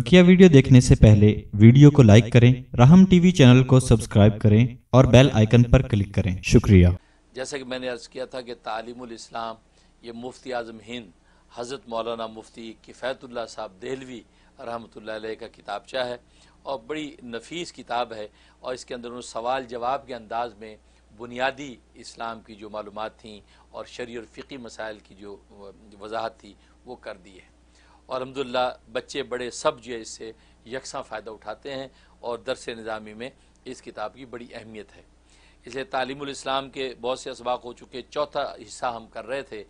बकिया वीडियो देखने से पहले वीडियो को लाइक करें राहम टीवी चैनल को सब्सक्राइब करें और बेल आइकन पर क्लिक करें शुक्रिया जैसा कि मैंने अर्ज़ किया था कि तालीम इस्लाम ये मुफ्ती आज़म हिंद हज़रत मौलाना मुफ्ती किफ़ैतुल्ला साहब देहलवी रहमत का किताबचा है और बड़ी नफीस किताब है और इसके अंदर उन्होंने सवाल जवाब के अंदाज में बुनियादी इस्लाम की जो मालूम थी और शरी और फ़िकी मसाइल की जो वजाहत थी वो कर दी है और अलहमदिल्ला बच्चे बड़े सब जो है इससे यकसा फ़ायदा उठाते हैं और दरस निज़ामी में इस किताब की बड़ी अहमियत है इसलिए तालीम के बहुत से इसबाक हो चुके चौथा हिस्सा हम कर रहे थे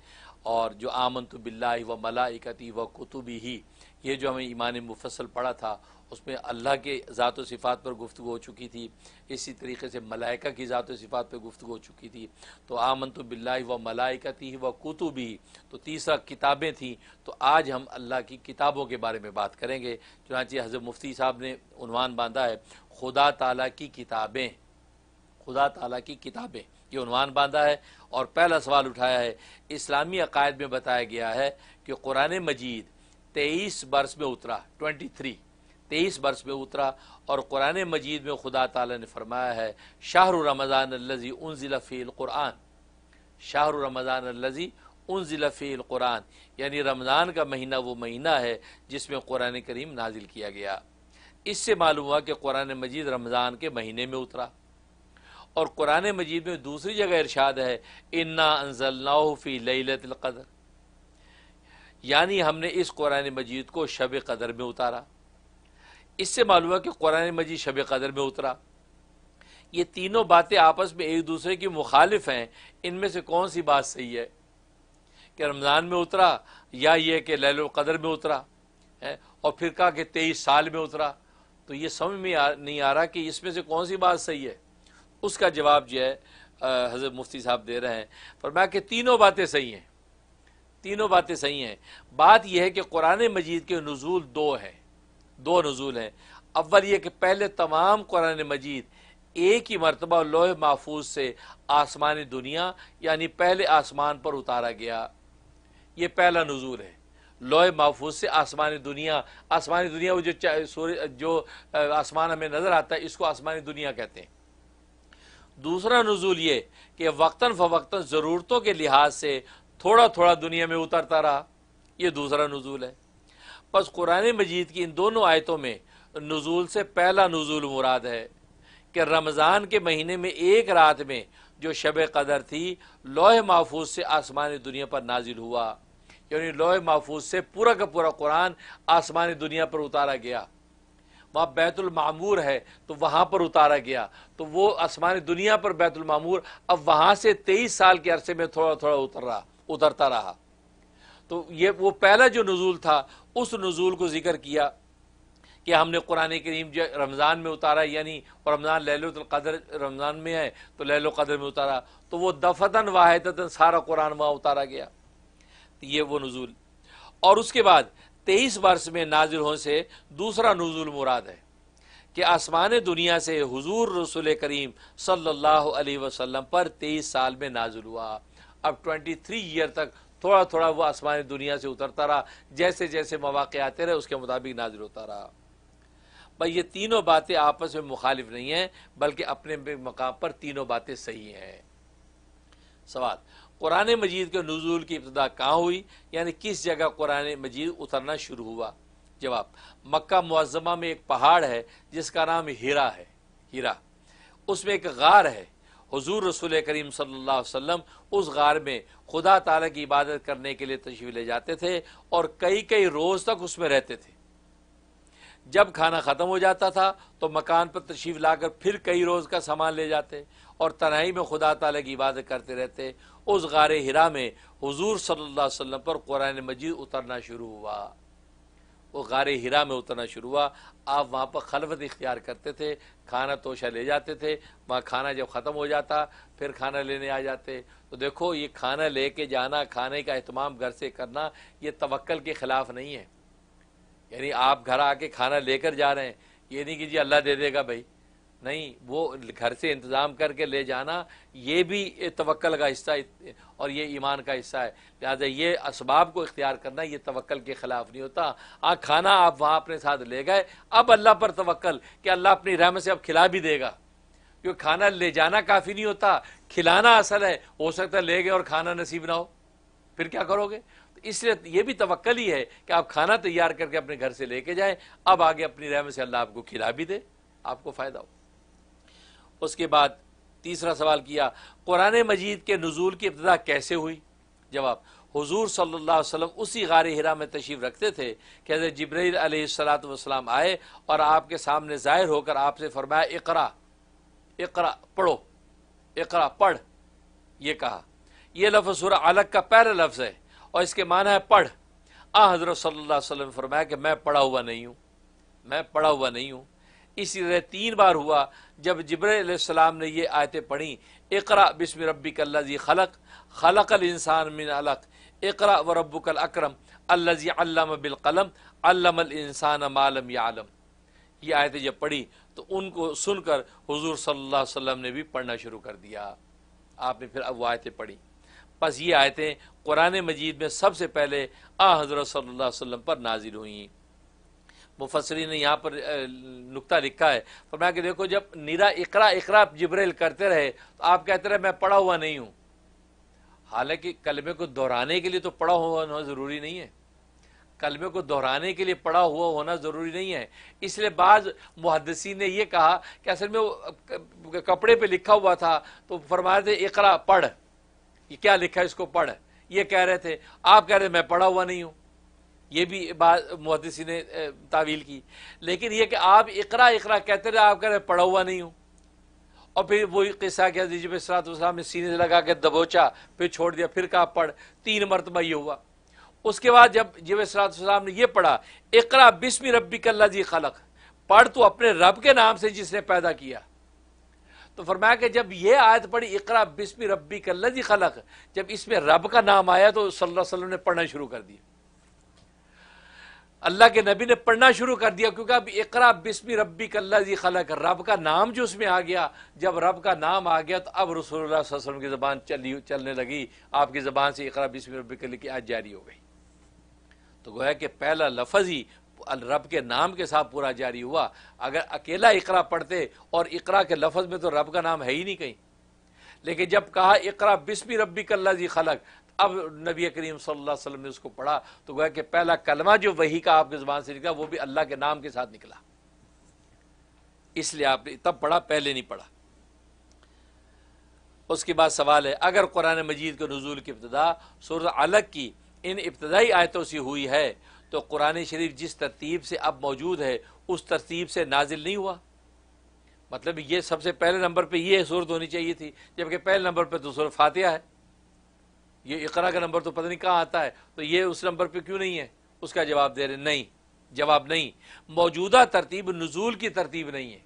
और जो आमन तो बिल्ला व मलाइकती व कुतुबी ही ये जो हमें ईमान मुफसल पढ़ा था उसमें अल्लाह के ज़ात सिफ़ात पर गुफ्तु हो चुकी थी इसी तरीके से मलाइका की ज़ात सिफ़ात पर गुफ्तु हो चुकी थी तो आमन तो बिल्ला व मलाइका थी व कुतुबी तो तीसरा किताबें थीं तो आज हम अल्लाह की किताबों के बारे में बात करेंगे चुनाची हज़रत मुफ्ती साहब ने उनवान बांधा है खुदा ताला की किताबें खुदा ताला की किताबें ये उनवान बांधा है और पहला सवाल उठाया है इस्लामी अकायद में बताया गया है कि कुरान मजीद तेईस वर्ष में उतरा ट्वेंटी थ्री तेईस वर्ष में उतरा और कुरान मजीद में खुदा तला ने फरमाया है शाहरु रमज़ान लजी उन फ़ील कुरान शाहरु रमज़ान लजी उन फ़ील कुरान यानी रमज़ान का महीना वो महीना है जिसमें कुरान करीम नाजिल किया गया इससे मालूम हुआ कि कुरान मजीद रमज़ान के महीने में उतरा और कुरान मजीद में दूसरी जगह इरशाद है इन्ना फ़ी लत कदर यानी हमने इस कुरान मजीद को शब कदर में उतारा इससे मालूम है कि कुरान मजीद शब कदर में उतरा ये तीनों बातें आपस में एक दूसरे की मुखालिफ हैं इनमें से कौन सी बात सही है कि रमज़ान में उतरा या ये कि लैल कदर में उतरा है और फिर कहा कि तेईस साल में उतरा तो ये समझ में आ, नहीं आ रहा कि इसमें से कौन सी बात सही है उसका जवाब जो है हज़रत मुफ्ती साहब दे रहे हैं पर मैं कि तीनों बातें सही हैं तीनों बातें सही हैं बात यह है कि कुरान मजीद के नज़ूल दो हैं दो नज़ूल हैं अव्वल यह कि पहले तमाम कुरान मजीद एक ही मरतबा लोह महफूज से आसमान दुनिया यानी पहले आसमान पर उतारा गया ये पहला नज़ूल है लोह महफूज से आसमान दुनिया आसमान दुनिया वो जो सूर्य जो आसमान हमें नज़र आता है इसको आसमान दुनिया कहते हैं दूसरा नजूल ये कि वक्ता फ़वक्ता ज़रूरतों के लिहाज से थोड़ा थोड़ा दुनिया में उतरता रहा ये दूसरा नजूल है बस कुरान मजीद की इन दोनों आयतों में नजूल से पहला नजूल मुराद है कि रमज़ान के महीने में एक रात में जो शब कदर थी लोहे महफूज से आसमान दुनिया पर नाजिल हुआ यानी लोहे महफूज से पूरा का पूरा कुरान आसमान दुनिया पर उतारा गया वहाँ बैतुलमामूर है तो वहाँ पर उतारा गया तो वो आसमान दुनिया पर बैतुलमामूर अब वहाँ से तेईस साल के अरसे में थोड़ा थोड़ा उतर रहा उतरता रहा तो ये वो पहला जो नज़ूल था उस नज़ूल को ज़िक्र किया कि हमने कुरान करीम जो रमज़ान में उतारा यानी रमज़ान लहलतलक़दर रमज़ान में है तो लहलो कदर में उतारा तो वो दफतन वाहिदतन सारा कुरान वहाँ उतारा गया तो ये वो नज़ूल और उसके बाद तेईस वर्ष में नाजिल होने से दूसरा नज़ुल मुराद है कि आसमान दुनिया से हजूर रसूल करीम सल्लल्लाहु अलैहि पर तेईस साल में नाजुल हुआ अब 23 ईयर तक थोड़ा थोड़ा वो आसमानी दुनिया से उतरता रहा जैसे जैसे मौाक़े आते रहे उसके मुताबिक नाजिल होता रहा भाई ये तीनों बातें आपस में मुखालिफ नहीं हैं बल्कि अपने मकाम पर तीनों बातें सही हैं सवाल कुरान मजीद के नजूल की इब्तदा कहाँ हुई यानी किस जगह कुरान मजीद उतरना शुरू हुआ जवाब मक्का मुआजमा में एक पहाड़ है जिसका नाम हीरा है हीरा उसमें एक गार है हजूर रसूल करीम सल्ला वसम उस गार में खुदा तला की इबादत करने के लिए तशवी ले जाते थे और कई कई रोज़ तक उसमें रहते थे जब खाना ख़त्म हो जाता था तो मकान पर तशरीफ लाकर फिर कई रोज़ का सामान ले जाते और तनाई में खुदा तला की इबादत करते रहते उस गार हिरा में हजूर सल्ला वसम पर कुरान मजीद उतरना शुरू हुआ वो गार हिरा में उतरना शुरू हुआ आप वहाँ पर खलवत इख्तियार करते थे खाना तोशा ले जाते थे वहाँ खाना जब ख़त्म हो जाता फिर खाना लेने आ जाते तो देखो ये खाना ले जाना खाने का अहतमाम घर से करना ये तवक्ल के ख़िलाफ़ नहीं है यानी आप घर आके खाना लेकर जा रहे हैं ये नहीं कि जी अल्लाह दे देगा भाई नहीं वो घर से इंतज़ाम करके ले जाना ये भी तवक्ल का हिस्सा और ये ईमान का हिस्सा है लिहाजा ये इसबाब को इख्तियार करना ये तवक्ल के ख़िलाफ़ नहीं होता हाँ खाना आप वहाँ अपने साथ ले गए अब अल्लाह पर तवक्ल कि अल्लाह अपनी रहमत से अब खिला भी देगा क्योंकि खाना ले जाना काफ़ी नहीं होता खिलाना असल है हो सकता है ले गए और खाना नसीब ना हो फिर क्या करोगे तो इसलिए ये भी तवक्ल ही है कि आप खाना तैयार करके अपने घर से लेके जाएं अब आगे अपनी रहमत से अल्लाह आपको खिला भी दे आपको फ़ायदा हो उसके बाद तीसरा सवाल किया कुरान मजीद के नज़ूल की इब्तदा कैसे हुई जवाब हुजूर सल्लल्लाहु अलैहि वसल्लम उसी गार हिरा में तशरीफ़ रखते थे कि हज़रत जबरील सलाम आए और आपके सामने ज़ाहिर होकर आपसे फरमाया इकरा इकरा पढ़ो इकरा पढ़ ये कहा यह लफ्ज़ सुर अलग का पहला लफ्ज़ है और इसके माना है पढ़ आ हज़रत सल्लल्लाहु अलैहि वसल्लम फरमाया कि मैं पढ़ा हुआ नहीं हूँ मैं पढ़ा हुआ नहीं हूँ इसी तरह तीन बार हुआ जब जब्राम ने ये आयतें पढ़ी इकरा बिस्म रबी कल खलक अल इंसान मिन अलक इकरा व कल अक्रम अल्लाजी अल्लाम बिलकलम अल्लामल इंसान मालम यालम ये आयतें जब पढ़ी तो उनको सुनकर हजूर सल्लाम ने भी पढ़ना शुरू कर दिया आपने फिर अब वह आयतें पढ़ी बस ये आयतें कुरान मजीद में सबसे पहले आ हज़रत सल्लल्लाहु अलैहि वसल्लम पर नाजिल हुई मुफसरी ने यहाँ पर नुकता लिखा है फरमाया कि देखो जब निरा इकरा इकरा जबरेल करते रहे तो आप कहते रहे मैं पढ़ा हुआ नहीं हूँ हालांकि कलमे को दोहराने के लिए तो पढ़ा हुआ होना ज़रूरी नहीं है कलमे को दोहराने के लिए पढ़ा हुआ होना ज़रूरी नहीं है इसलिए बाद मुहदसी ने यह कहा कि असल में कपड़े पर लिखा हुआ था तो फरमाए थे इकरा पढ़ ये क्या लिखा है इसको पढ़ ये कह रहे थे आप कह रहे मैं पढ़ा हुआ नहीं हूँ ये भी बात मुहदसी ने तावील की लेकिन यह कि आप इकरा इकरा कहते रहे आप कह रहे पढ़ा हुआ नहीं हूँ और फिर वही किस्सा क्या दीजिए सलातम ने सीने लगा के दबोचा फिर छोड़ दिया फिर कहा पढ़ तीन मरतबा ये हुआ उसके बाद जब जब सलातम ने यह पढ़ा इकरा बिस्मी रबी कल्ला जी खलक पढ़ तो अपने रब के नाम से जिसने पैदा किया तो फरमाया कि जब यह आयत पढ़ी इकरा बिस्मी रबी कल्ला जी खलक जब इसमें रब का नाम आया तो सल्लल्लाहु अलैहि वसल्लम ने पढ़ना शुरू कर दिया अल्लाह के नबी ने पढ़ना शुरू कर दिया क्योंकि अब इकरा बिस्मी रबी कल्ला जी खलक रब का नाम जो उसमें आ गया जब रब का नाम आ गया तो अब रसूल वसलम की ज़बान चली चलने लगी आपकी ज़बान से इकरा बिस्मी रबी कल की आज जारी हो गई तो गोया कि पहला लफज ही रब के नाम के साथ पूरा जारी हुआ अगर अकेला इकरा पढ़ते और इकरा के लफज में तो रब का नाम है ही नहीं कहीं लेकिन जब कहा इकरा बिस्मी रबी कल्ला जी खलक अब नबी करीम सल्लल्लाहु अलैहि वसल्लम ने उसको पढ़ा तो गोया कि पहला कलमा जो वही का आपके ज़बान से निकला वो भी अल्लाह के नाम के साथ निकला इसलिए आपने तब पढ़ा पहले नहीं पढ़ा उसके बाद सवाल है अगर कुरान मजीद के नजूल की इब्तदा सुर अलग की इन इब्तदाई आयतों से हुई है तो कुरान शरीफ जिस तरतीब से अब मौजूद है उस तरतीब से नाजिल नहीं हुआ मतलब ये सबसे पहले नंबर पर यह सूरत होनी चाहिए थी जबकि पहले नंबर पर तो सूरत फातिहा है ये इकरा का नंबर तो पता नहीं कहाँ आता है तो ये उस नंबर पर क्यों नहीं है उसका जवाब दे रहे नहीं जवाब नहीं मौजूदा तरतीब नज़ूल की तरतीब नहीं है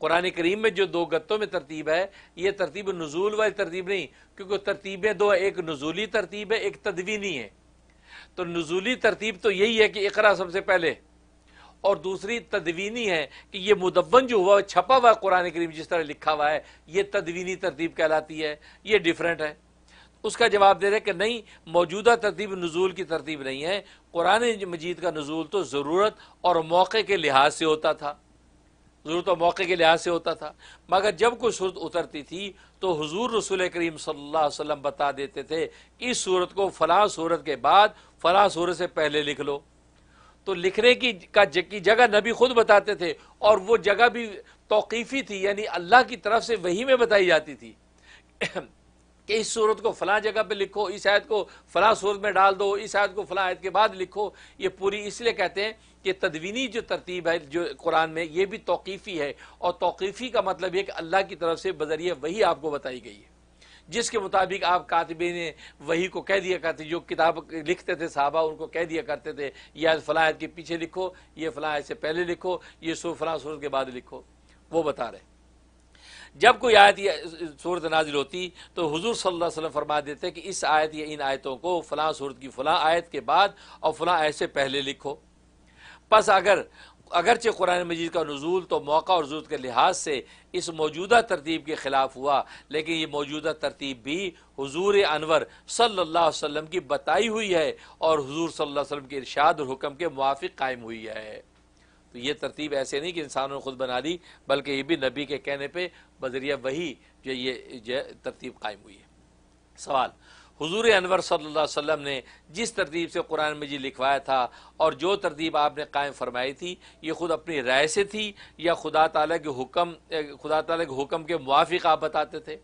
कुरान करीम में जो दो गत्तों में तरतीब है ये तरतीब नज़ूल वाली तरतीब नहीं क्योंकि तरतीबें दो एक नज़ूली तरतीब है एक तदवीनी है तो नज़ूली तरतीब तो यही है कि इकरा सबसे पहले और दूसरी तदवीनी है कि ये मुदवन जो हुआ छपा हुआ कुरान करीम जिस तरह लिखा हुआ है ये तदवीनी तरतीब कहलाती है ये डिफरेंट है उसका जवाब दे रहे कि नहीं मौजूदा तरतीब नज़ूल की तरतीब नहीं है कुरान मजीद का नज़ूल तो ज़रूरत और मौके के लिहाज से होता था ज़रूरत और मौके के लिहाज से होता था मगर जब कोई सूरत उतरती थी तो हजूर रसूल करीम सल्लाम बता देते थे इस सूरत को फ़लाँ सूरत के बाद फ़लाँ सूरत से पहले लिख लो तो लिखने की का की जगह नबी खुद बताते थे और वो जगह भी तौकीफ़ी थी यानी अल्लाह की तरफ से वही में बताई जाती थी कि इस सूरत को फला जगह पे लिखो इस आयत को फला सूरत में डाल दो इस आयत को फला आयत के बाद लिखो ये पूरी इसलिए कहते हैं कि तदवीनी जो तरतीब है जो कुरान में ये भी तौकीफ़ी है और तौकीफ़ी का मतलब ये कि अल्लाह की तरफ से बजरिए वही आपको बताई गई है जिसके मुताबिक आप कातबे ने वही को कह दिया करते जो किताब लिखते थे साहबा उनको कह दिया करते थे या फलायत के पीछे लिखो ये फलायत से पहले लिखो ये सुर फला सूरत के बाद लिखो वो बता रहे जब कोई आयत या सूरत नाजिल होती तो हुजूर सल्लल्लाहु अलैहि वसल्लम फरमा देते कि इस आयत या इन आयतों को फ़लाँ सूरत की फ़लाँ आयत के बाद और फ़लाँ आयत से पहले लिखो बस अगर अगरचे कुरान मजीद का नजूल तो मौका और ज़रूरत के लिहाज से इस मौजूदा तरतीब के ख़िलाफ़ हुआ लेकिन ये मौजूदा तरतीब भी हजूर अनवर सल्ला वसम की बताई हुई है और हजूर सल्ला वसम के इरशाद और हुक्म के मुआफ़ कायम हुई है तो ये तरतीब ऐसे नहीं कि इंसानों ने खुद बना ली बल्कि ये भी नबी के कहने पर बजरिया वही जो ये जो तरतीब कायम हुई है सवाल हजूर अनवर सल्ला वसम ने जिस तरतीब से कुरान मजीद लिखवाया था और जो तरतीब आपने कायम फरमाई थी ये खुद अपनी राय से थी या खुदा तला के हुक्म खुदा तला के हुक्म के मुआफ़ आप बताते थे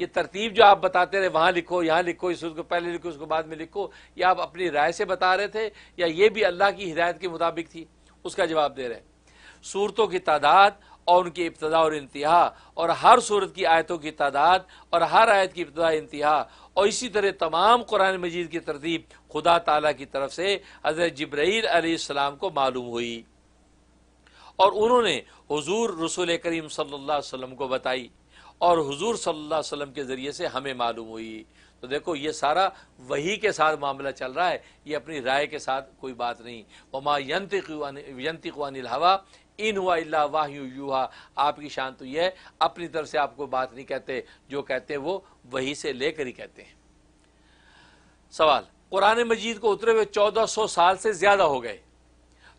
ये तरतीब जो आप बताते रहे वहाँ लिखो यहाँ लिखो इस उसको पहले लिखो उसको बाद में लिखो या आप अपनी राय से बता रहे थे या ये भी अल्लाह की हिदायत के मुताबिक थी उसका जवाब दे रहे हैं सूरतों की तादाद और उनकी इब्तदा और इंतहा और हर सूरत की आयतों की तादाद और हर आयत की इब्तदा इंतहा और इसी तरह तमाम कुरान मजीद की तरतीब खुदा तला की तरफ से हज़रत जब्राईल सलाम को मालूम हुई और उन्होंने हजूर रसूल करीम सल्ला वसलम को बताई और हजूर सल्ला वसलम के ज़रिए से हमें मालूम हुई तो देखो ये सारा वही के साथ मामला चल रहा है ये अपनी राय के साथ कोई बात नहीं वमा यंतिक हवा इन हुआ इल्ला वाह यूहा आपकी शान तो यह अपनी तरफ से आपको बात नहीं कहते जो कहते हैं वो वही से लेकर ही कहते हैं सवाल कुरान मजीद को उतरे हुए चौदह सौ साल से ज़्यादा हो गए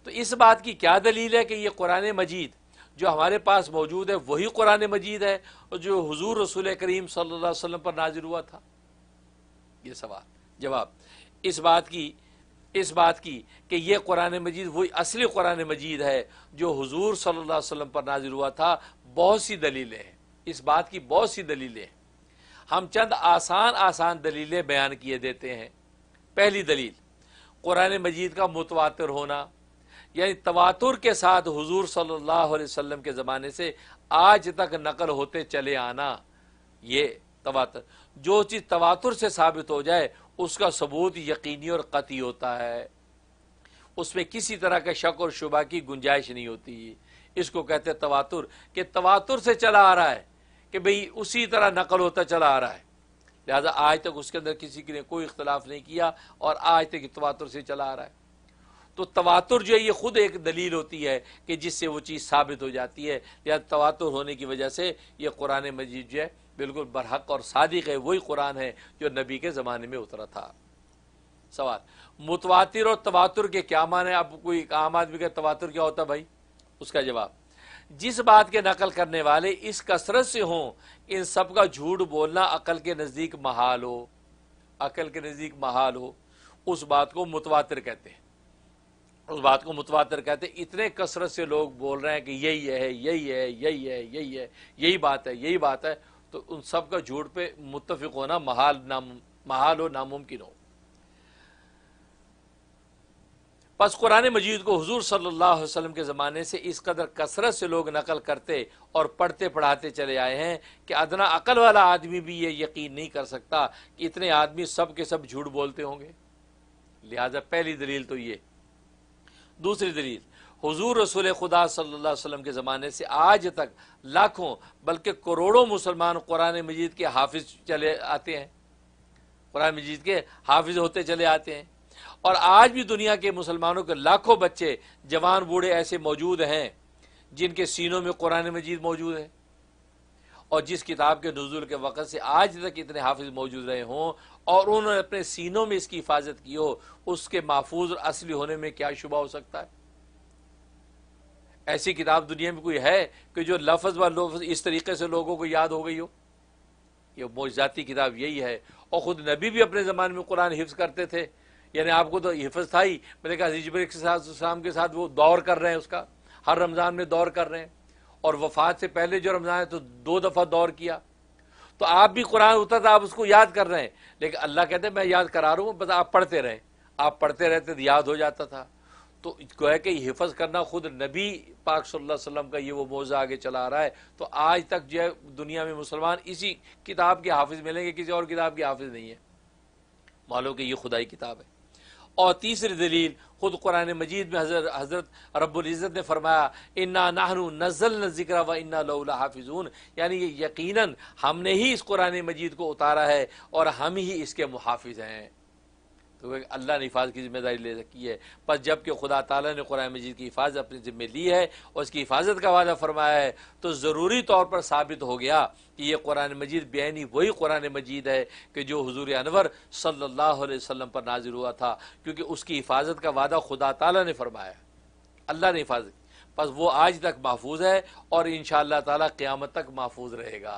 तो इस बात की क्या दलील है कि ये कुरान मजीद जो हमारे पास मौजूद है वही कुरान मजीद है और जो हजूर रसूल करीम अलैहि वसल्लम पर नाजिर हुआ था ये सवाल जवाब इस बात की इस बात की कि यह कुरान मजीद वही असली कुरान मजीद है जो हजूर सल्ला अलैहि पर नाजिल हुआ था बहुत सी दलीलें हैं इस बात की बहुत सी दलीलें हैं हम चंद आसान आसान दलीलें बयान किए देते हैं पहली दलील कुरान मजीद का मुतवातर होना यानी तवातुर के साथ हुजूर सल्लल्लाहु अलैहि वसल्लम के ज़माने से आज तक नकल होते चले आना ये तवातर जो चीज़ तवातुर से साबित हो जाए उसका सबूत यकीनी और कति होता है उसमें किसी तरह के शक और शुबा की गुंजाइश नहीं होती इसको कहते तवातुर कि तवातुर से चला आ रहा है कि भाई उसी तरह नकल होता चला आ रहा है लिहाजा आज तक उसके अंदर किसी के लिए कोई इख्तलाफ नहीं किया और आज तक तवातुर से चला आ रहा है तो तवातुर जो है ये खुद एक दलील होती है कि जिससे वो चीज़ साबित हो जाती है या तवातुर होने की वजह से ये कुरान मजीद जो है बिल्कुल बरहक और सादिक है वही कुरान है जो नबी के ज़माने में उतरा था सवाल मुतवातिर और तवातुर के क्या माने आप कोई आम आदमी का तवातुर क्या होता भाई उसका जवाब जिस बात के नकल करने वाले इस कसरत से हों इन सब का झूठ बोलना अकल के नज़दीक महाल हो अकल के नज़दीक महाल हो उस बात को मुतवातिर कहते हैं उस बात को मुतवातर कहते हैं इतने कसरत से लोग बोल रहे हैं कि यही है यही है यही है यही है यही बात है यही बात है तो उन सब का झूठ पे मुतफिक होना महाल नाम महाल हो नामुमकिन हो बस कुरान मजीद को हजूर सल्ला वसलम के ज़माने से इस कदर कसरत से लोग नकल करते और पढ़ते पढ़ाते चले आए हैं कि अदना अकल वाला आदमी भी ये यकीन नहीं कर सकता कि इतने आदमी सब के सब झूठ बोलते होंगे लिहाजा पहली दलील तो ये दूसरी दलील हजूर रसूल खुदा सल्ला वसलम के ज़माने से आज तक लाखों बल्कि करोड़ों मुसलमान कुरान मजीद के हाफिज चले आते हैं कुरान मजीद के हाफिज होते चले आते हैं और आज भी दुनिया के मुसलमानों के लाखों बच्चे जवान बूढ़े ऐसे मौजूद हैं जिनके सीनों में कुरान मजीद मौजूद है और जिस किताब के नजूल के वक़्त से आज तक इतने हाफिज मौजूद रहे हों और उन्होंने अपने सीनों में इसकी हिफाजत की हो उसके महफूज और असली होने में क्या शुबा हो सकता है ऐसी किताब दुनिया में कोई है कि जो लफज व लफज इस तरीके से लोगों को याद हो गई हो ये मोजाती किताब यही है और ख़ुद नबी भी अपने ज़माने में कुरान हिफ्ज करते थे यानी आपको तो हिफज था ही मैंने कहा हिजबर के साथ के साथ वो दौर कर रहे हैं उसका हर रमज़ान में दौर कर रहे हैं और वफात से पहले जो रमज़ान है तो दो दफ़ा दौर किया तो आप भी कुरान उतर था तो आप उसको याद कर रहे हैं लेकिन अल्लाह कहते हैं मैं याद करा रहा हूँ बस आप पढ़ते रहें आप पढ़ते रहते तो याद हो जाता था तो गोया कि हिफज करना खुद नबी पाक वसल्लम का ये वो मौजा आगे चला रहा है तो आज तक जो है दुनिया में मुसलमान इसी किताब के हाफिज मिलेंगे किसी और किताब के हाफिज नहीं है मालूम कि ये खुदाई किताब है और तीसरी दलील ख़ुद कुरान मजीद में हजर हज़रत रब्ज़त ने फरमाया इन्ना नाहनु नज़ल न जिक्र व इन्ना लौला हाफिजून यानी ये यकीनन हमने ही इस कुरान मजीद को उतारा है और हम ही इसके मुहाफ़ हैं तो अल्लाह ने हिफाजत की जिम्मेदारी ले रखी है पर जबकि खुदा तला ने कुरान मजीद की हिफाजत अपने ज़िम्मे ली है और उसकी हिफाजत का वादा फरमाया है तो ज़रूरी तौर पर साबित हो गया कि ये कुरान मजीद बेनी वही कुरान मजीद है कि जो हजूर अनवर सल्ला वसम पर नाजिर हुआ था क्योंकि उसकी हिफाजत का वादा खुदा तला ने फरमाया अल्लाह ने हिफाजत बस वो आज तक महफूज है और इन शाह त्यामत तक महफूज रहेगा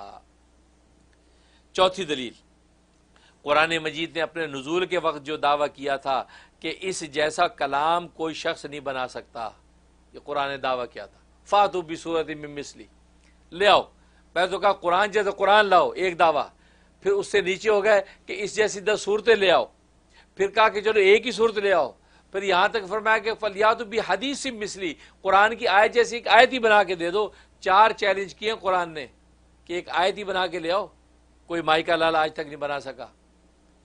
चौथी दलील कुरान मजीद ने अपने नजूल के वक्त जो दावा किया था कि इस जैसा कलाम कोई शख्स नहीं बना सकता ये कुरान ने दावा किया था फातूबी सूरत में मिसली ले आओ मैं तो कहा कुरान जैसा कुरान लाओ एक दावा फिर उससे नीचे हो गए कि इस जैसी दस सूरतें ले आओ फिर कहा कि चलो एक ही सूरत ले आओ फिर यहाँ तक फरमाया कि फलियात भी हदीस मिसली कुरान की आयत जैसी एक आयत ही बना के दे दो चार चैलेंज किए कुरान ने कि एक आयत ही बना के ले आओ कोई माई का लाल आज तक नहीं बना सका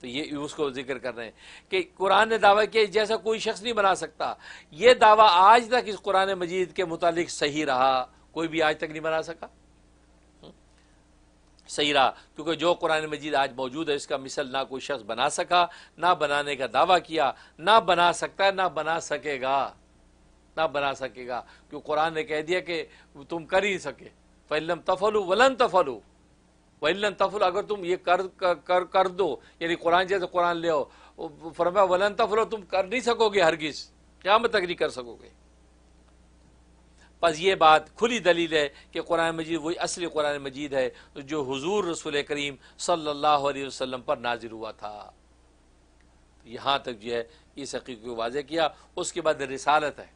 तो ये उसको जिक्र कर रहे हैं कि कुरान ने दावा किया जैसा कोई शख्स नहीं बना सकता ये दावा आज तक इस कुरान मजीद के मुतालिक सही रहा कोई भी आज तक नहीं बना सका हम्म? सही रहा क्योंकि जो कुरान मजीद आज मौजूद है इसका मिसल ना कोई शख्स बना सका ना बनाने का दावा किया ना बना सकता ना बना सकेगा ना बना सकेगा क्यों कुरान ने कह दिया कि तुम कर ही सके फिल्म तफलू वलन तफलू वलन तफुल अगर तुम ये कर कर कर, दो यानी कुरान जैसे कुरान ले फरमा वलन तफुल तुम कर नहीं सकोगे हरगिज क्या तक नहीं कर सकोगे बस ये बात खुली दलील है कि कुरान मजीद वही असली कुरान मजीद है जो हजूर रसूल करीम सल्ला वसलम पर नाजिर हुआ था यहाँ तक जो है इस हकीक को वाजह किया उसके बाद रिसालत है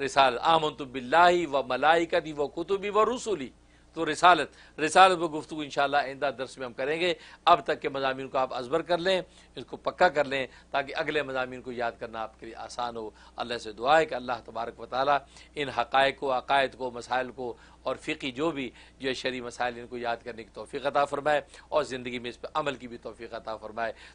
रिसाल आमन तो बिल्ला व मलाई का दी व कुतुबी व रसूली तो रिसालत रिसालत पर गुफ्तु इन आइंदा दरस में हम करेंगे अब तक के मजामी को आप अजबर कर लें इसको पक्का कर लें ताकि अगले मजामी को याद करना आपके लिए आसान हो अल्लाह से दुआ है कि अल्लाह तबारक वाली इन हक़ को अकायद को मसाइल को और फ़िकी जो भी जो शरी मसाइल इनको याद करने की तोफ़ी अता फ़रमाए और ज़िंदगी में इस पर अमल की भी तोफ़ी अता फ़रमाए